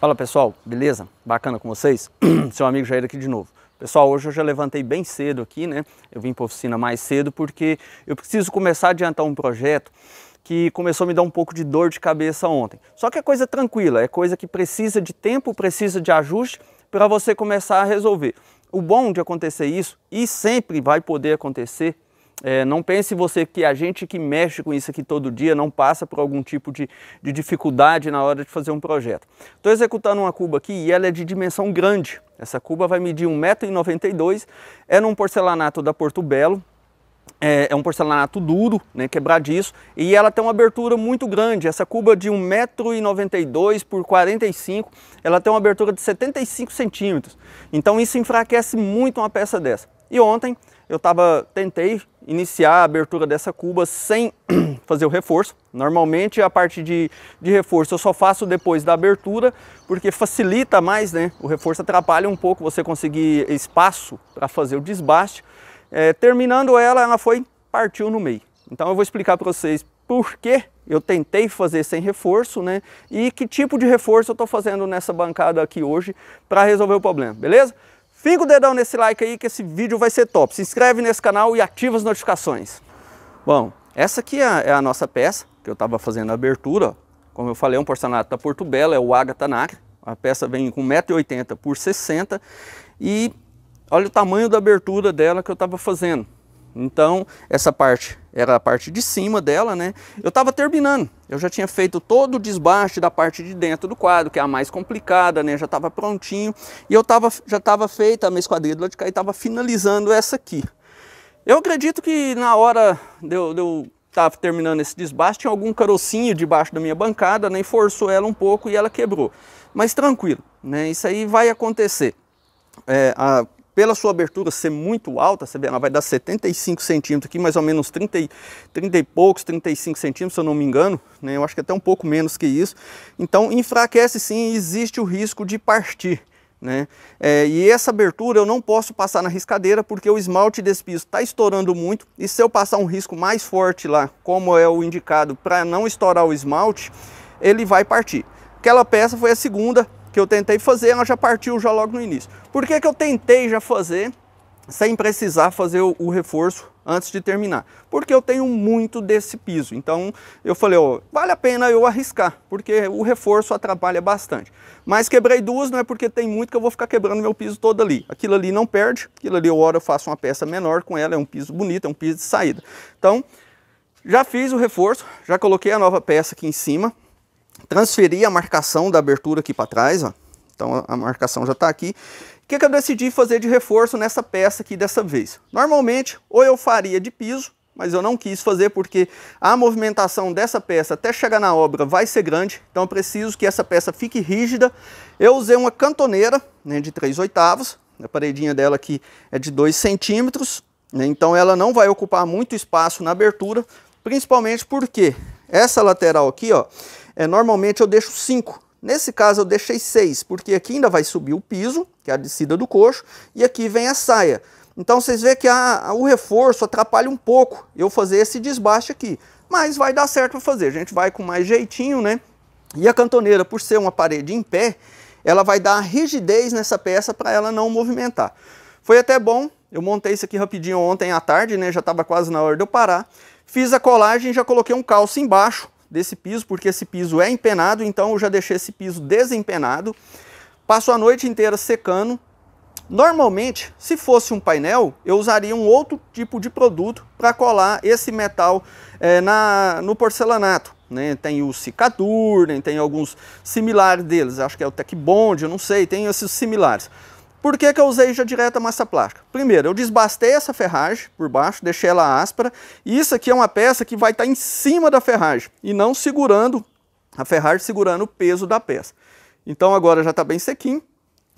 Fala pessoal, beleza? Bacana com vocês? Seu amigo Jair aqui de novo. Pessoal, hoje eu já levantei bem cedo aqui, né? Eu vim para a oficina mais cedo porque eu preciso começar a adiantar um projeto que começou a me dar um pouco de dor de cabeça ontem. Só que é coisa tranquila, é coisa que precisa de tempo, precisa de ajuste para você começar a resolver. O bom de acontecer isso, e sempre vai poder acontecer, é, não pense você que a gente que mexe com isso aqui todo dia não passa por algum tipo de, de dificuldade na hora de fazer um projeto. Estou executando uma cuba aqui e ela é de dimensão grande. Essa cuba vai medir 1,92m, é num porcelanato da Porto Belo, é, é, um porcelanato duro, né, quebradiço, e ela tem uma abertura muito grande. Essa cuba de 1,92m por 45 ela tem uma abertura de 75 centímetros. Então isso enfraquece muito uma peça dessa. E ontem eu tava, tentei iniciar a abertura dessa cuba sem fazer o reforço. Normalmente a parte de, de reforço eu só faço depois da abertura, porque facilita mais, né? O reforço atrapalha um pouco você conseguir espaço para fazer o desbaste. É, terminando ela, ela foi, partiu no meio. Então eu vou explicar para vocês por que eu tentei fazer sem reforço, né? E que tipo de reforço eu estou fazendo nessa bancada aqui hoje para resolver o problema, beleza? Fica o dedão nesse like aí que esse vídeo vai ser top. Se inscreve nesse canal e ativa as notificações. Bom, essa aqui é a, é a nossa peça que eu estava fazendo a abertura. Como eu falei, é um porcelanato da Porto Belo, é o Agatha Nacre. A peça vem com 1,80m por 60 e olha o tamanho da abertura dela que eu estava fazendo. Então, essa parte era a parte de cima dela, né? Eu estava terminando, eu já tinha feito todo o desbaste da parte de dentro do quadro, que é a mais complicada, né? Já estava prontinho e eu tava, já estava feita a minha esquadrilha de cá e estava finalizando essa aqui. Eu acredito que na hora de eu estava tá terminando esse desbaste, tinha algum carocinho debaixo da minha bancada, nem né? forçou ela um pouco e ela quebrou. Mas tranquilo, né? Isso aí vai acontecer. É, a, pela sua abertura ser muito alta, ela vai dar 75 centímetros aqui, mais ou menos 30, 30 e poucos, 35 centímetros, se eu não me engano, né? eu acho que até um pouco menos que isso. Então enfraquece sim, existe o risco de partir. Né? É, e essa abertura eu não posso passar na riscadeira porque o esmalte desse piso está estourando muito e se eu passar um risco mais forte lá, como é o indicado para não estourar o esmalte, ele vai partir. Aquela peça foi a segunda que eu tentei fazer, ela já partiu já logo no início. Por que, que eu tentei já fazer sem precisar fazer o, o reforço antes de terminar? Porque eu tenho muito desse piso. Então eu falei, ó, vale a pena eu arriscar, porque o reforço atrapalha bastante. Mas quebrei duas, não é porque tem muito que eu vou ficar quebrando meu piso todo ali. Aquilo ali não perde, aquilo ali eu hora eu faço uma peça menor com ela, é um piso bonito, é um piso de saída. Então já fiz o reforço, já coloquei a nova peça aqui em cima, transferir a marcação da abertura aqui para trás, ó. Então a marcação já está aqui. O que, que eu decidi fazer de reforço nessa peça aqui dessa vez? Normalmente, ou eu faria de piso, mas eu não quis fazer porque a movimentação dessa peça até chegar na obra vai ser grande, então eu preciso que essa peça fique rígida. Eu usei uma cantoneira né, de 3 oitavos, a paredinha dela aqui é de 2 centímetros, né, então ela não vai ocupar muito espaço na abertura, principalmente porque essa lateral aqui, ó, é, normalmente eu deixo 5. Nesse caso eu deixei 6, porque aqui ainda vai subir o piso, que é a descida do coxo, e aqui vem a saia. Então vocês vê que a, a, o reforço atrapalha um pouco eu fazer esse desbaste aqui. Mas vai dar certo para fazer, a gente vai com mais jeitinho, né? E a cantoneira, por ser uma parede em pé, ela vai dar rigidez nessa peça para ela não movimentar. Foi até bom, eu montei isso aqui rapidinho ontem à tarde, né? Já estava quase na hora de eu parar. Fiz a colagem e já coloquei um calço embaixo desse piso, porque esse piso é empenado, então eu já deixei esse piso desempenado. Passo a noite inteira secando. Normalmente, se fosse um painel, eu usaria um outro tipo de produto para colar esse metal é, na, no porcelanato. Né? Tem o Cicadur, né? tem alguns similares deles, acho que é o Tec Bond, eu não sei, tem esses similares. Por que, que eu usei já direto a massa plástica? Primeiro, eu desbastei essa ferragem por baixo, deixei ela áspera. E isso aqui é uma peça que vai estar tá em cima da ferragem e não segurando a ferragem, segurando o peso da peça. Então agora já está bem sequinho.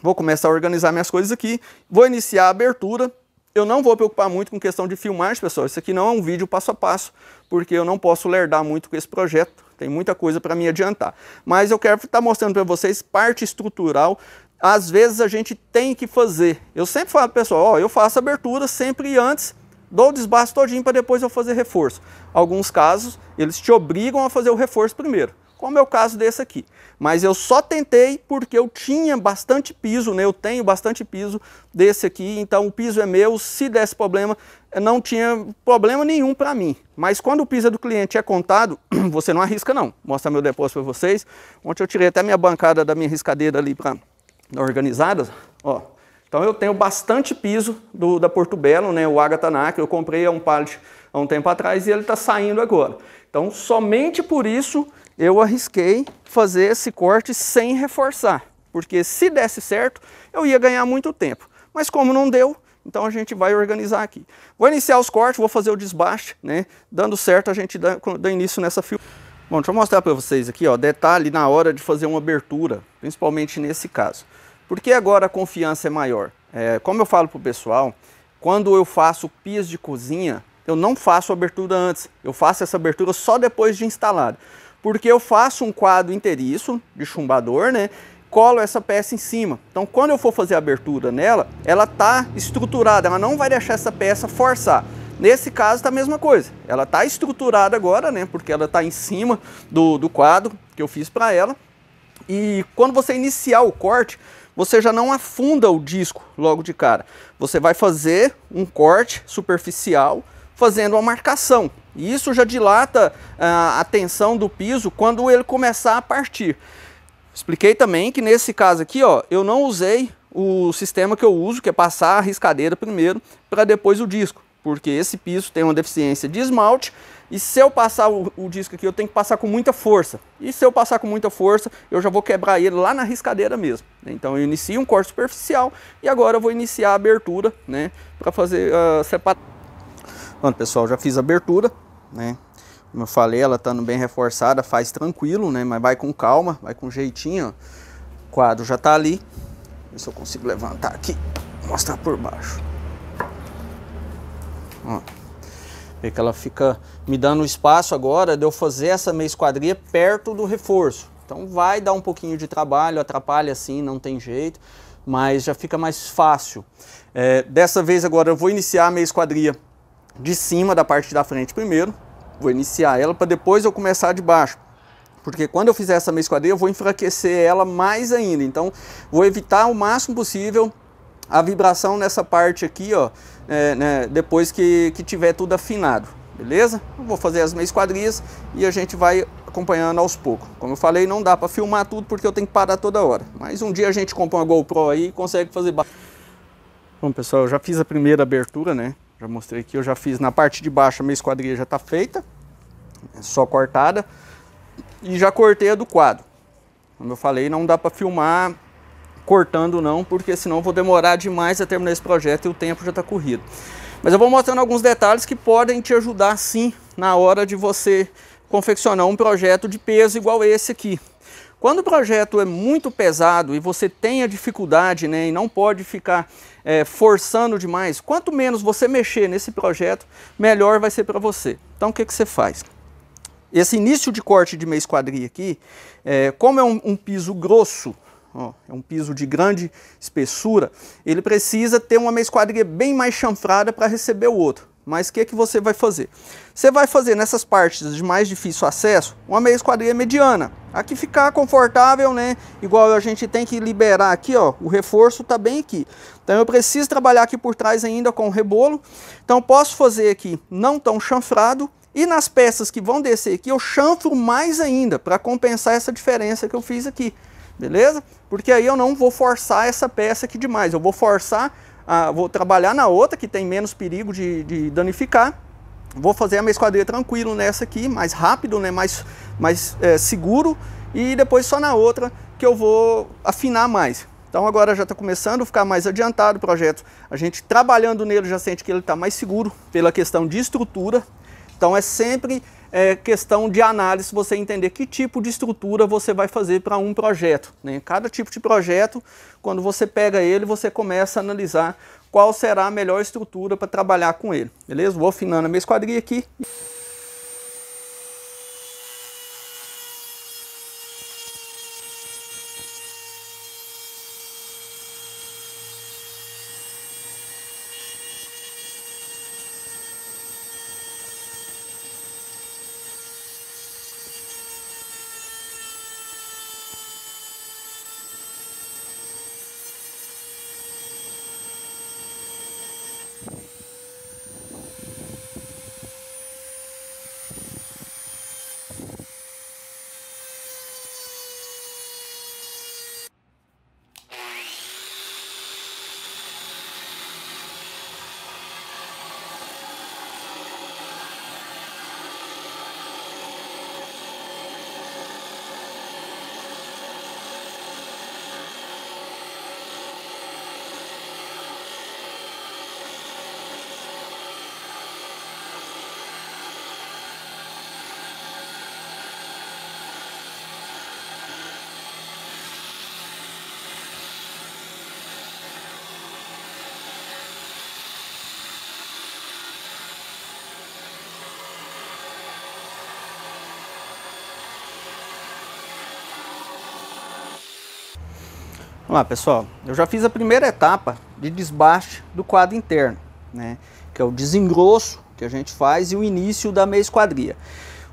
Vou começar a organizar minhas coisas aqui. Vou iniciar a abertura. Eu não vou preocupar muito com questão de filmagem, pessoal. Isso aqui não é um vídeo passo a passo, porque eu não posso lerdar muito com esse projeto. Tem muita coisa para me adiantar. Mas eu quero estar tá mostrando para vocês parte estrutural às vezes a gente tem que fazer. Eu sempre falo para pessoal, ó, eu faço abertura sempre antes, dou o desbaste todinho para depois eu fazer reforço. Alguns casos, eles te obrigam a fazer o reforço primeiro, como é o caso desse aqui. Mas eu só tentei porque eu tinha bastante piso, né? Eu tenho bastante piso desse aqui, então o piso é meu, se desse problema, não tinha problema nenhum para mim. Mas quando o piso é do cliente é contado, você não arrisca não. Vou mostrar meu depósito para vocês. Ontem eu tirei até minha bancada da minha riscadeira ali para organizadas, ó, então eu tenho bastante piso do, da Portobello, né, o que eu comprei há um pallet há um tempo atrás e ele está saindo agora. Então somente por isso eu arrisquei fazer esse corte sem reforçar, porque se desse certo eu ia ganhar muito tempo. Mas como não deu, então a gente vai organizar aqui. Vou iniciar os cortes, vou fazer o desbaste, né? Dando certo a gente dá, dá início nessa fio. Bom, deixa eu mostrar para vocês aqui, ó, detalhe na hora de fazer uma abertura, principalmente nesse caso. Por que agora a confiança é maior? É, como eu falo para o pessoal, quando eu faço pias de cozinha, eu não faço abertura antes, eu faço essa abertura só depois de instalado. Porque eu faço um quadro inteiriço de chumbador, né? Colo essa peça em cima. Então, quando eu for fazer a abertura nela, ela está estruturada, ela não vai deixar essa peça forçar. Nesse caso, tá a mesma coisa. Ela está estruturada agora, né? Porque ela está em cima do, do quadro que eu fiz para ela. E quando você iniciar o corte, você já não afunda o disco logo de cara. Você vai fazer um corte superficial fazendo uma marcação. E isso já dilata ah, a tensão do piso quando ele começar a partir. Expliquei também que nesse caso aqui, ó, eu não usei o sistema que eu uso, que é passar a riscadeira primeiro, para depois o disco porque esse piso tem uma deficiência de esmalte e se eu passar o, o, disco aqui, eu tenho que passar com muita força. E se eu passar com muita força, eu já vou quebrar ele lá na riscadeira mesmo. Né? Então eu inicio um corte superficial e agora eu vou iniciar a abertura, né, para fazer a ah, separação. Pronto, pessoal, já fiz a abertura, né? Como eu falei, ela estando tá bem reforçada, faz tranquilo, né? Mas vai com calma, vai com jeitinho. O quadro já está ali. Ver se eu consigo levantar aqui, mostrar por baixo. Ó. Vê que ela fica me dando espaço agora de eu fazer essa meia esquadria perto do reforço. Então vai dar um pouquinho de trabalho, atrapalha assim, não tem jeito, mas já fica mais fácil. É, dessa vez agora eu vou iniciar a meia esquadria de cima da parte da frente primeiro, vou iniciar ela para depois eu começar de baixo. Porque quando eu fizer essa meia esquadria eu vou enfraquecer ela mais ainda, então vou evitar o máximo possível a vibração nessa parte aqui, ó, é, né, depois que, que tiver tudo afinado, beleza? Vou fazer as meias quadrias e a gente vai acompanhando aos poucos. Como eu falei, não dá para filmar tudo porque eu tenho que parar toda hora. Mas um dia a gente compra uma GoPro aí e consegue fazer... Bom, pessoal, eu já fiz a primeira abertura, né? Já mostrei aqui, eu já fiz na parte de baixo a minha esquadria já está feita. É só cortada. E já cortei a do quadro. Como eu falei, não dá para filmar cortando não, porque senão vou demorar demais a terminar esse projeto e o tempo já está corrido. Mas eu vou mostrando alguns detalhes que podem te ajudar sim na hora de você confeccionar um projeto de peso igual esse aqui. Quando o projeto é muito pesado e você tem a dificuldade né, e não pode ficar é, forçando demais, quanto menos você mexer nesse projeto, melhor vai ser para você. Então o que, que você faz? Esse início de corte de meia esquadria aqui, é, como é um, um piso grosso, ó, é um piso de grande espessura, ele precisa ter uma meia esquadria bem mais chanfrada para receber o outro. Mas o que, é que você vai fazer? Você vai fazer nessas partes de mais difícil acesso uma meia esquadria mediana. Aqui ficar confortável, né? Igual a gente tem que liberar aqui, ó. O reforço tá bem aqui. Então eu preciso trabalhar aqui por trás ainda com o rebolo. Então posso fazer aqui não tão chanfrado. E nas peças que vão descer aqui eu chanfro mais ainda para compensar essa diferença que eu fiz aqui beleza? Porque aí eu não vou forçar essa peça aqui demais, eu vou forçar, a, ah, vou trabalhar na outra que tem menos perigo de, de danificar, vou fazer a minha esquadrilha tranquilo nessa aqui, mais rápido, né, mais, mais é, seguro, e depois só na outra que eu vou afinar mais. Então agora já está começando a ficar mais adiantado o projeto. A gente trabalhando nele já sente que ele está mais seguro pela questão de estrutura. Então é sempre é questão de análise, você entender que tipo de estrutura você vai fazer para um projeto. Né? Cada tipo de projeto, quando você pega ele, você começa a analisar qual será a melhor estrutura para trabalhar com ele. Beleza? Vou afinando a minha esquadria aqui. Vamos lá, pessoal. Eu já fiz a primeira etapa de desbaste do quadro interno, né? Que é o desengrosso que a gente faz e o início da meia esquadria.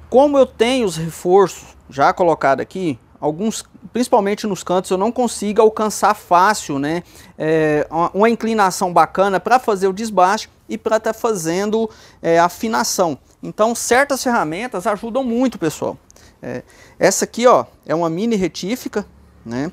Como eu tenho os reforços já colocados aqui, alguns, principalmente nos cantos, eu não consigo alcançar fácil, né? É, uma inclinação bacana para fazer o desbaste e para estar tá fazendo é, afinação. Então, certas ferramentas ajudam muito, pessoal. É, essa aqui, ó, é uma mini retífica, né?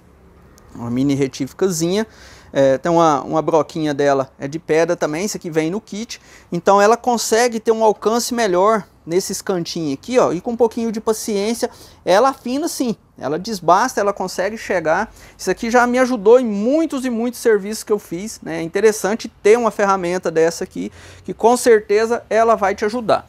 uma mini retíficazinha. É, tem uma, uma broquinha dela é de pedra também, isso aqui vem no kit. Então ela consegue ter um alcance melhor nesses cantinhos aqui, ó. E com um pouquinho de paciência, ela afina sim. Ela desbasta, ela consegue chegar. Isso aqui já me ajudou em muitos e muitos serviços que eu fiz, né? É interessante ter uma ferramenta dessa aqui, que com certeza ela vai te ajudar.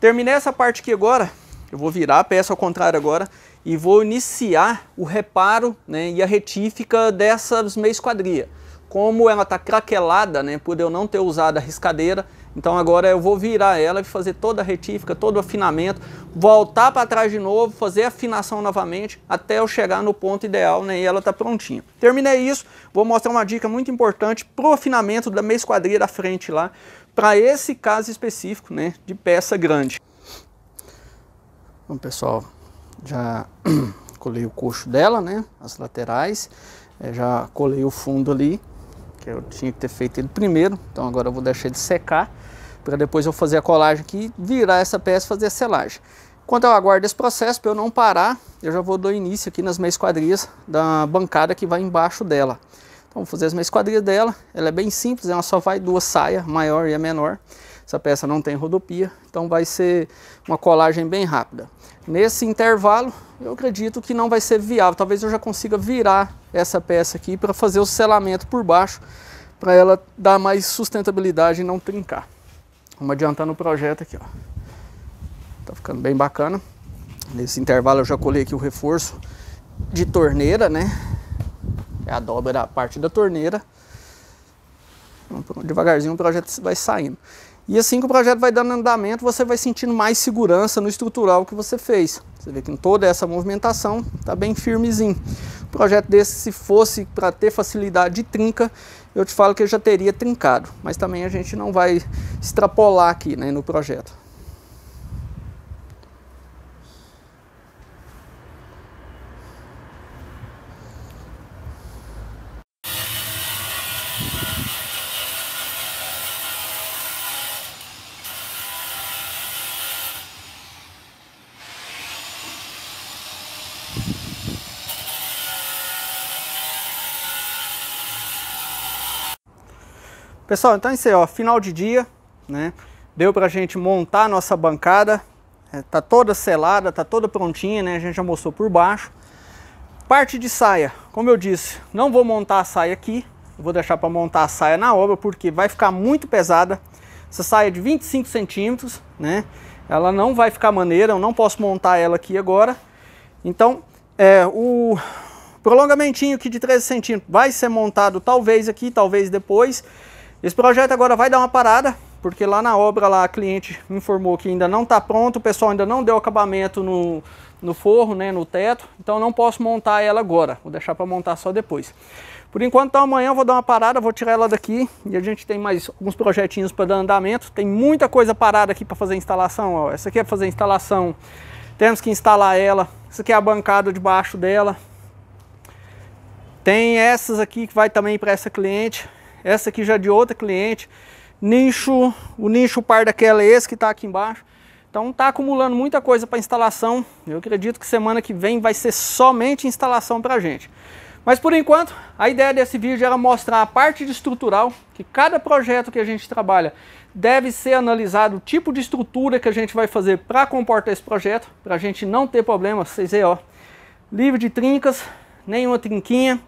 Terminei essa parte aqui agora. Eu vou virar a peça ao contrário agora e vou iniciar o reparo né, e a retífica dessas meia esquadria. Como ela está craquelada, né, por eu não ter usado a riscadeira, então agora eu vou virar ela e fazer toda a retífica, todo o afinamento, voltar para trás de novo, fazer a afinação novamente até eu chegar no ponto ideal né, e ela está prontinha. Terminei isso, vou mostrar uma dica muito importante para o afinamento da meia esquadria da frente lá, para esse caso específico né, de peça grande. Bom pessoal, já colei o coxo dela, né? As laterais. É, já colei o fundo ali, que eu tinha que ter feito ele primeiro. Então agora eu vou deixar ele secar, para depois eu fazer a colagem aqui, virar essa peça e fazer a selagem. Enquanto eu aguardo esse processo, para eu não parar, eu já vou dar início aqui nas meias quadrias da bancada que vai embaixo dela. Então vou fazer as meias quadrias dela, ela é bem simples, ela só vai duas saias, maior e a menor. Essa peça não tem rodopia, então vai ser uma colagem bem rápida. Nesse intervalo, eu acredito que não vai ser viável. Talvez eu já consiga virar essa peça aqui para fazer o selamento por baixo, para ela dar mais sustentabilidade e não trincar. Vamos adiantando o projeto aqui, ó. Tá ficando bem bacana. Nesse intervalo eu já colhei aqui o reforço de torneira, né? É a dobra da parte da torneira. devagarzinho o projeto vai saindo. E assim que o projeto vai dando andamento, você vai sentindo mais segurança no estrutural que você fez. Você vê que em toda essa movimentação está bem firmezinho. Um projeto desse, se fosse para ter facilidade de trinca, eu te falo que eu já teria trincado. Mas também a gente não vai extrapolar aqui né, no projeto. Pessoal, então é isso aí, ó, final de dia, né? Deu pra gente montar a nossa bancada, é, tá toda selada, tá toda prontinha, né? A gente já mostrou por baixo. Parte de saia, como eu disse, não vou montar a saia aqui, vou deixar para montar a saia na obra, porque vai ficar muito pesada. Essa saia é de 25 centímetros, né? Ela não vai ficar maneira, eu não posso montar ela aqui agora. Então, é, o prolongamentinho aqui de 13 centímetros vai ser montado talvez aqui, talvez depois. Esse projeto agora vai dar uma parada, porque lá na obra lá a cliente informou que ainda não está pronto, o pessoal ainda não deu acabamento no, no forro, né, no teto, então não posso montar ela agora, vou deixar para montar só depois. Por enquanto, então, amanhã eu vou dar uma parada, vou tirar ela daqui e a gente tem mais alguns projetinhos para dar andamento. Tem muita coisa parada aqui para fazer instalação. Ó. Essa aqui é para fazer instalação, temos que instalar ela. Essa aqui é a bancada debaixo dela. Tem essas aqui que vai também para essa cliente. Essa aqui já é de outra cliente. Nicho, o nicho par daquela é esse que está aqui embaixo. Então está acumulando muita coisa para instalação. Eu acredito que semana que vem vai ser somente instalação para a gente. Mas por enquanto, a ideia desse vídeo era mostrar a parte de estrutural, que cada projeto que a gente trabalha deve ser analisado o tipo de estrutura que a gente vai fazer para comportar esse projeto, para a gente não ter problemas, vocês veem ó, livre de trincas, nenhuma trinquinha.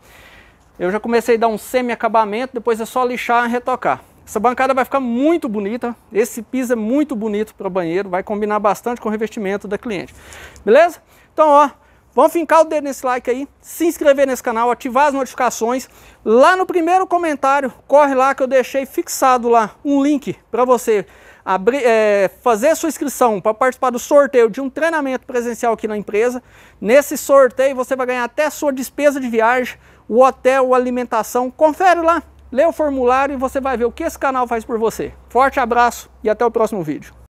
Eu já comecei a dar um semi-acabamento, depois é só lixar e retocar. Essa bancada vai ficar muito bonita, esse piso é muito bonito para banheiro, vai combinar bastante com o revestimento da cliente. Beleza? Então, ó, vamos fincar o dedo nesse like aí, se inscrever nesse canal, ativar as notificações. Lá no primeiro comentário, corre lá que eu deixei fixado lá um link para você abrir, é, fazer sua inscrição para participar do sorteio de um treinamento presencial aqui na empresa. Nesse sorteio você vai ganhar até a sua despesa de viagem, o hotel, a alimentação, confere lá, lê o formulário e você vai ver o que esse canal faz por você. Forte abraço e até o próximo vídeo.